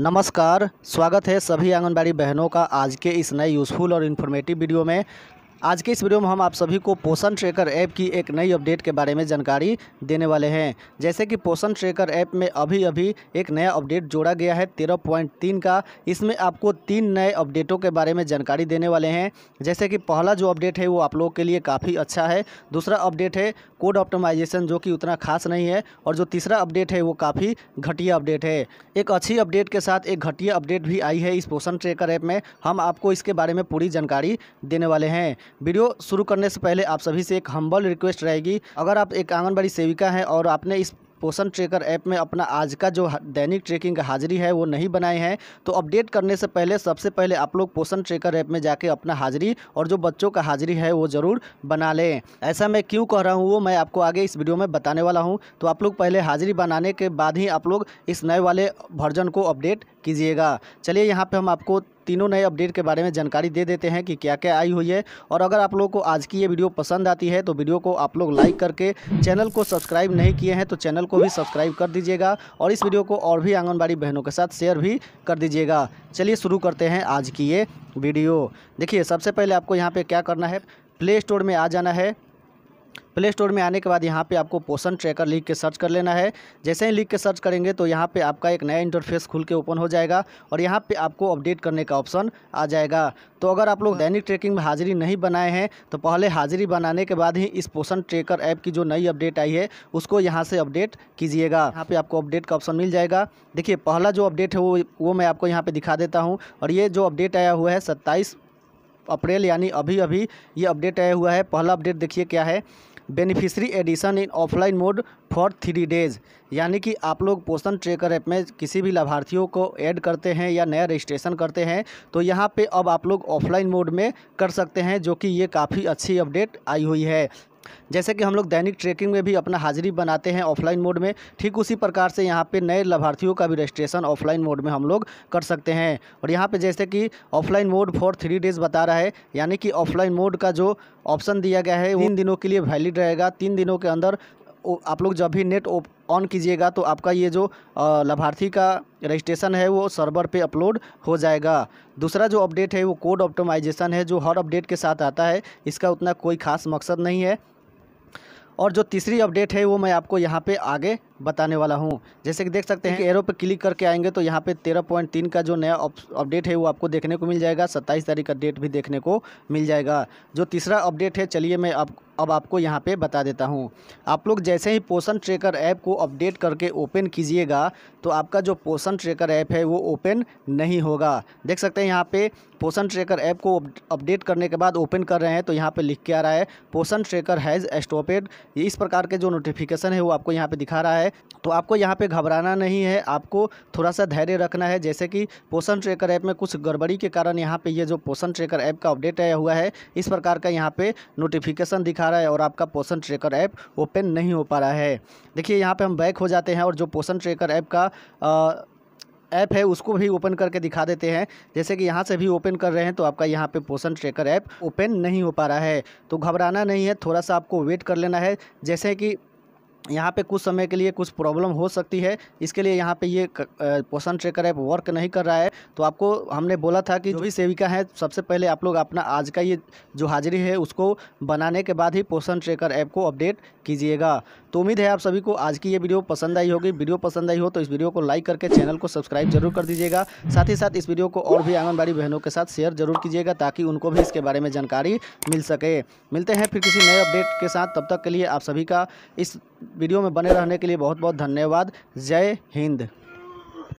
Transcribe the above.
नमस्कार स्वागत है सभी आंगनबाड़ी बहनों का आज के इस नए यूज़फुल और इन्फॉर्मेटिव वीडियो में आज के इस वीडियो में हम आप सभी को पोषण ट्रेकर ऐप की एक नई अपडेट के बारे में जानकारी देने वाले हैं जैसे कि पोषण ट्रेकर ऐप में अभी अभी एक नया अपडेट जोड़ा गया है तेरह पॉइंट तीन का इसमें आपको तीन नए अपडेटों के बारे में जानकारी देने वाले हैं जैसे कि पहला जो अपडेट है वो आप लोगों के लिए काफ़ी अच्छा है दूसरा अपडेट है कोड ऑप्टोमाइजेशन जो कि उतना खास नहीं है और जो तीसरा अपडेट है वो काफ़ी घटिया अपडेट है एक अच्छी अपडेट के साथ एक घटिया अपडेट भी आई है इस पोषण ट्रेकर ऐप में हम आपको इसके बारे में पूरी जानकारी देने वाले हैं वीडियो शुरू करने से पहले आप सभी से एक हम्बल रिक्वेस्ट रहेगी अगर आप एक आंगनबाड़ी सेविका हैं और आपने इस पोषण ट्रेकर ऐप में अपना आज का जो दैनिक ट्रेकिंग का हाजिरी है वो नहीं बनाए हैं तो अपडेट करने से पहले सबसे पहले आप लोग पोषण ट्रेकर ऐप में जाके अपना हाजिरी और जो बच्चों का हाजिरी है वो ज़रूर बना लें ऐसा मैं क्यों कह रहा हूँ वो मैं आपको आगे इस वीडियो में बताने वाला हूँ तो आप लोग पहले हाजिरी बनाने के बाद ही आप लोग इस नए वाले वर्जन को अपडेट कीजिएगा चलिए यहाँ पर हम आपको तीनों नए अपडेट के बारे में जानकारी दे देते हैं कि क्या क्या आई हुई है और अगर आप लोगों को आज की ये वीडियो पसंद आती है तो वीडियो को आप लोग लाइक करके चैनल को सब्सक्राइब नहीं किए हैं तो चैनल को भी सब्सक्राइब कर दीजिएगा और इस वीडियो को और भी आंगनबाड़ी बहनों के साथ शेयर भी कर दीजिएगा चलिए शुरू करते हैं आज की ये वीडियो देखिए सबसे पहले आपको यहाँ पर क्या करना है प्ले स्टोर में आ जाना है प्ले स्टोर में आने के बाद यहाँ पे आपको पोषण ट्रैकर लिख के सर्च कर लेना है जैसे ही लिख के सर्च करेंगे तो यहाँ पे आपका एक नया इंटरफेस खुल के ओपन हो जाएगा और यहाँ पे आपको अपडेट करने का ऑप्शन आ जाएगा तो अगर आप लोग दैनिक ट्रैकिंग में हाजिरी नहीं बनाए हैं तो पहले हाजिरी बनाने के बाद ही इस पोषण ट्रेकर ऐप की जो नई अपडेट आई है उसको यहाँ से अपडेट कीजिएगा यहाँ पर आपको अपडेट का ऑप्शन मिल जाएगा देखिए पहला जो अपडेट है वो वो मैं आपको यहाँ पर दिखा देता हूँ और ये जो अपडेट आया हुआ है सत्ताईस अप्रैल यानी अभी अभी ये अपडेट आया हुआ है पहला अपडेट देखिए क्या है beneficiary addition in offline mode for three days यानी कि आप लोग पोषण ट्रेकर ऐप में किसी भी लाभार्थियों को ऐड करते हैं या नया रजिस्ट्रेशन करते हैं तो यहाँ पे अब आप लोग ऑफलाइन मोड में कर सकते हैं जो कि ये काफ़ी अच्छी अपडेट आई हुई है जैसे कि हम लोग दैनिक ट्रैकिंग में भी अपना हाजिरी बनाते हैं ऑफलाइन मोड में ठीक उसी प्रकार से यहाँ पे नए लाभार्थियों का भी रजिस्ट्रेशन ऑफलाइन मोड में हम लोग कर सकते हैं और यहाँ पे जैसे कि offline mode for three days बता रहा है यानी कि ऑफलाइन मोड का जो ऑप्शन दिया गया है तीन दिनों के लिए वैलिड रहेगा तीन दिनों के अंदर आप लोग जब भी नेट ऑन कीजिएगा तो आपका ये जो लाभार्थी का रजिस्ट्रेशन है वो सर्वर पे अपलोड हो जाएगा दूसरा जो अपडेट है वो कोड ऑप्टोमाइजेशन है जो हर अपडेट के साथ आता है इसका उतना कोई खास मकसद नहीं है और जो तीसरी अपडेट है वो मैं आपको यहाँ पे आगे बताने वाला हूँ जैसे कि देख सकते हैं एरो पर क्लिक करके आएंगे तो यहाँ पे तेरह पॉइंट तीन का जो नया अपडेट है वो आपको देखने को मिल जाएगा सत्ताईस तारीख का डेट भी देखने को मिल जाएगा जो तीसरा अपडेट है चलिए मैं आप अब आपको यहाँ पे बता देता हूँ आप लोग जैसे ही पोषण ट्रेकर ऐप को अपडेट करके ओपन कीजिएगा तो आपका जो पोषण ट्रेकर ऐप है वो ओपन नहीं होगा देख सकते हैं यहाँ पे पोषण ट्रेकर ऐप को अपडेट करने के बाद ओपन कर रहे हैं तो यहाँ पे लिख के आ रहा है पोषण ट्रेकर हैज़ एस्टोपेड इस प्रकार के जो नोटिफिकेशन है वो आपको यहाँ पर दिखा रहा है तो आपको यहाँ पे घबराना नहीं है आपको थोड़ा सा धैर्य रखना है जैसे कि पोषण ट्रेकर ऐप में कुछ गड़बड़ी के कारण यहाँ पे ये यह जो पोषण ट्रेकर ऐप का अपडेट आया हुआ है इस प्रकार का यहाँ पे नोटिफिकेशन दिखा रहा है और आपका पोषण ट्रेकर ऐप ओपन नहीं हो पा रहा है देखिए यहाँ पर हम बैक हो जाते हैं और जो पोषण ट्रेकर ऐप का आ, ऐप है उसको भी ओपन करके दिखा देते हैं जैसे कि यहाँ से भी ओपन कर रहे हैं तो आपका यहाँ पे पोषण ट्रेकर ऐप ओपन नहीं हो पा रहा है तो घबराना नहीं है थोड़ा सा आपको वेट कर लेना है जैसे कि यहाँ पे कुछ समय के लिए कुछ प्रॉब्लम हो सकती है इसके लिए यहाँ पे ये पोषण ट्रेकर ऐप वर्क नहीं कर रहा है तो आपको हमने बोला था कि जो भी सेविका है सबसे पहले आप लोग अपना आज का ये जो हाजिरी है उसको बनाने के बाद ही पोषण ट्रेकर ऐप को अपडेट कीजिएगा तो उम्मीद है आप सभी को आज की ये वीडियो पसंद आई होगी वीडियो पसंद आई हो तो इस वीडियो को लाइक करके चैनल को सब्सक्राइब जरूर कर दीजिएगा साथ ही साथ इस वीडियो को और भी आंगनबाड़ी बहनों के साथ शेयर जरूर कीजिएगा ताकि उनको भी इसके बारे में जानकारी मिल सके मिलते हैं फिर किसी नए अपडेट के साथ तब तक के लिए आप सभी का इस वीडियो में बने रहने के लिए बहुत बहुत धन्यवाद जय हिंद